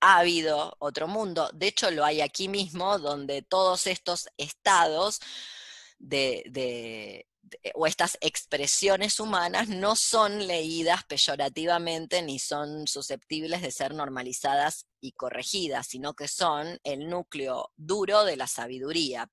ha habido otro mundo, de hecho lo hay aquí mismo, donde todos estos estados o estas expresiones humanas no son leídas peyorativamente ni son susceptibles de ser normalizadas y corregidas, sino que son el núcleo duro de la sabiduría.